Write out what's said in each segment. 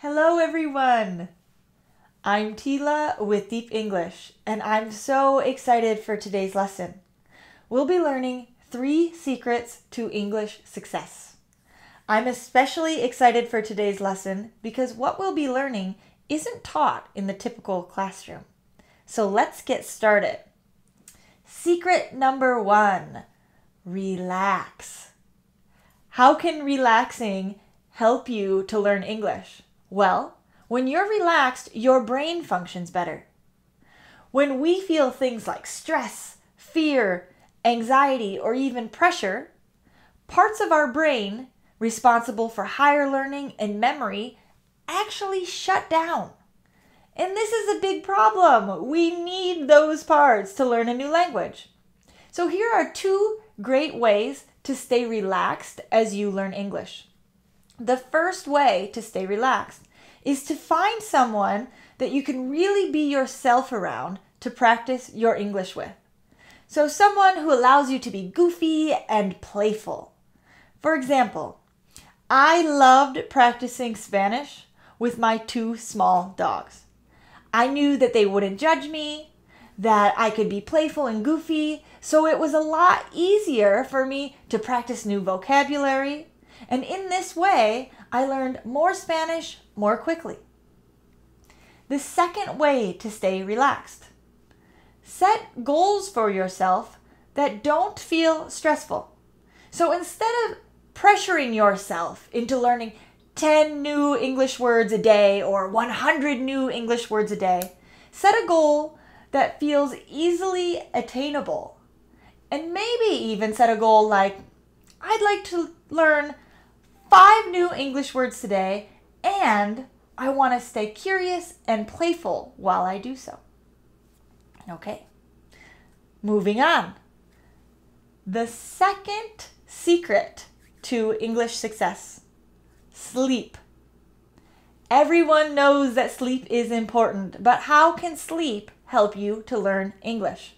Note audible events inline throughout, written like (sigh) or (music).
Hello, everyone. I'm Tila with Deep English, and I'm so excited for today's lesson. We'll be learning three secrets to English success. I'm especially excited for today's lesson because what we'll be learning isn't taught in the typical classroom. So let's get started. Secret number one relax. How can relaxing help you to learn English? Well, when you're relaxed, your brain functions better. When we feel things like stress, fear, anxiety, or even pressure, parts of our brain responsible for higher learning and memory actually shut down. And this is a big problem. We need those parts to learn a new language. So, here are two great ways to stay relaxed as you learn English. The first way to stay relaxed is to find someone that you can really be yourself around to practice your English with. So, someone who allows you to be goofy and playful. For example, I loved practicing Spanish with my two small dogs. I knew that they wouldn't judge me, that I could be playful and goofy, so it was a lot easier for me to practice new vocabulary and in this way, I learned more Spanish more quickly. The second way to stay relaxed set goals for yourself that don't feel stressful. So instead of pressuring yourself into learning 10 new English words a day or 100 new English words a day, set a goal that feels easily attainable. And maybe even set a goal like, I'd like to learn five new English words today, and I want to stay curious and playful while I do so. Okay, moving on. The second secret to English success sleep. Everyone knows that sleep is important, but how can sleep help you to learn English?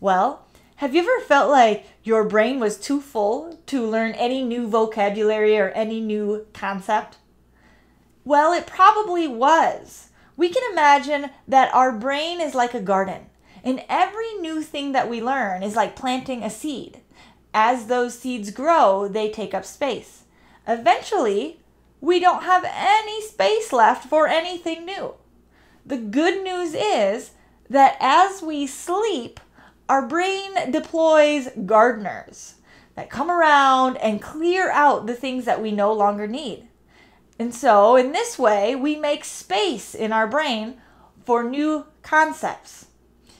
Well, have you ever felt like your brain was too full to learn any new vocabulary or any new concept? Well, it probably was. We can imagine that our brain is like a garden, and every new thing that we learn is like planting a seed. As those seeds grow, they take up space. Eventually, we don't have any space left for anything new. The good news is that as we sleep, our brain deploys gardeners that come around and clear out the things that we no longer need. And so, in this way, we make space in our brain for new concepts.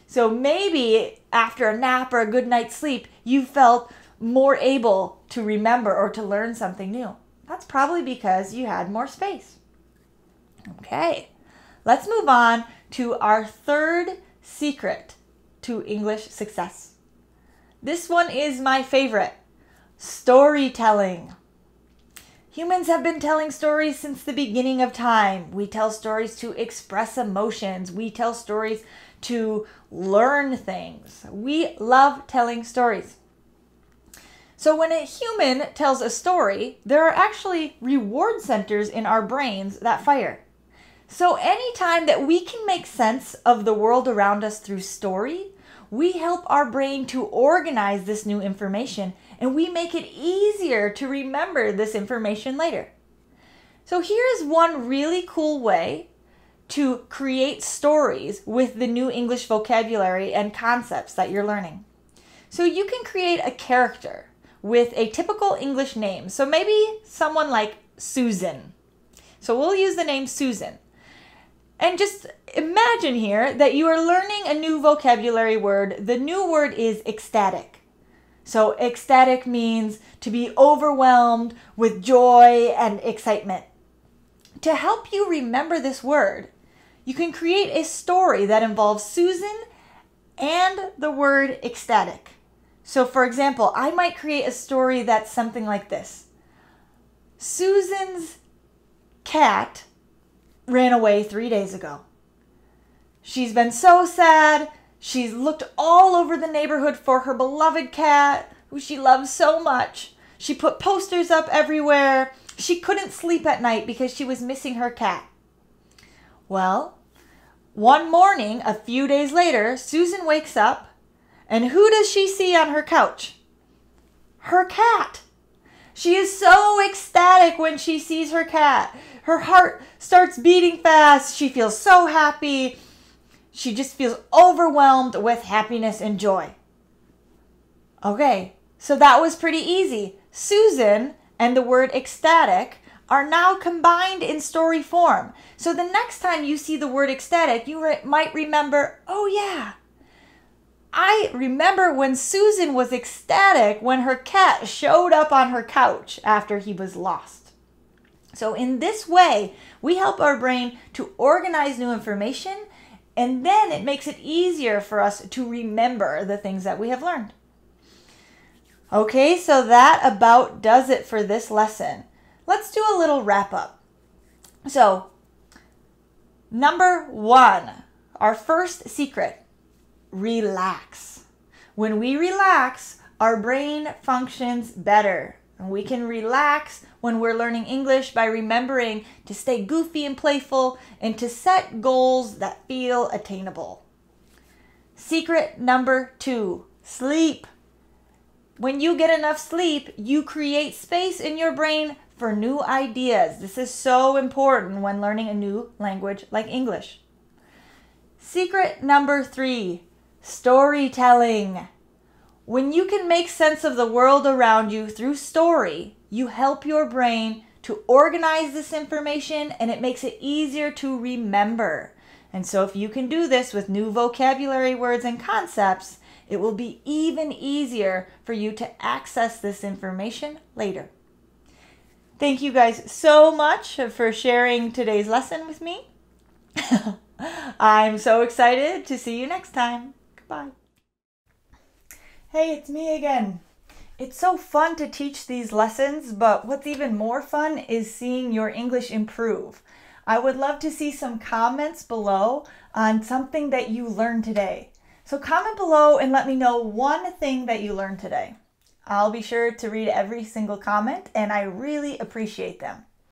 So, maybe after a nap or a good night's sleep, you felt more able to remember or to learn something new. That's probably because you had more space. Okay, let's move on to our third secret to English success. This one is my favorite storytelling. Humans have been telling stories since the beginning of time. We tell stories to express emotions. We tell stories to learn things. We love telling stories. So, when a human tells a story, there are actually reward centers in our brains that fire. So, anytime that we can make sense of the world around us through story, we help our brain to organize this new information and we make it easier to remember this information later. So, here's one really cool way to create stories with the new English vocabulary and concepts that you're learning. So, you can create a character with a typical English name. So, maybe someone like Susan. So, we'll use the name Susan. And just imagine here that you are learning a new vocabulary word. The new word is ecstatic. So, ecstatic means to be overwhelmed with joy and excitement. To help you remember this word, you can create a story that involves Susan and the word ecstatic. So, for example, I might create a story that's something like this Susan's cat ran away three days ago. She's been so sad. She's looked all over the neighborhood for her beloved cat, who she loves so much. She put posters up everywhere. She couldn't sleep at night because she was missing her cat. Well, one morning, a few days later, Susan wakes up, and who does she see on her couch? Her cat. She is so ecstatic when she sees her cat. Her heart starts beating fast. She feels so happy. She just feels overwhelmed with happiness and joy. Okay, so that was pretty easy. Susan and the word ecstatic are now combined in story form. So the next time you see the word ecstatic, you re might remember, oh yeah, I remember when Susan was ecstatic when her cat showed up on her couch after he was lost. So, in this way, we help our brain to organize new information, and then it makes it easier for us to remember the things that we have learned. Okay, so that about does it for this lesson. Let's do a little wrap up. So, number one, our first secret relax. When we relax, our brain functions better. And we can relax when we're learning English by remembering to stay goofy and playful and to set goals that feel attainable. Secret number two sleep. When you get enough sleep, you create space in your brain for new ideas. This is so important when learning a new language like English. Secret number three Storytelling. When you can make sense of the world around you through story, you help your brain to organize this information and it makes it easier to remember. And so, if you can do this with new vocabulary words and concepts, it will be even easier for you to access this information later. Thank you guys so much for sharing today's lesson with me. (laughs) I'm so excited to see you next time. Bye. Hey, it's me again. It's so fun to teach these lessons, but what's even more fun is seeing your English improve. I would love to see some comments below on something that you learned today. So comment below and let me know one thing that you learned today. I'll be sure to read every single comment and I really appreciate them.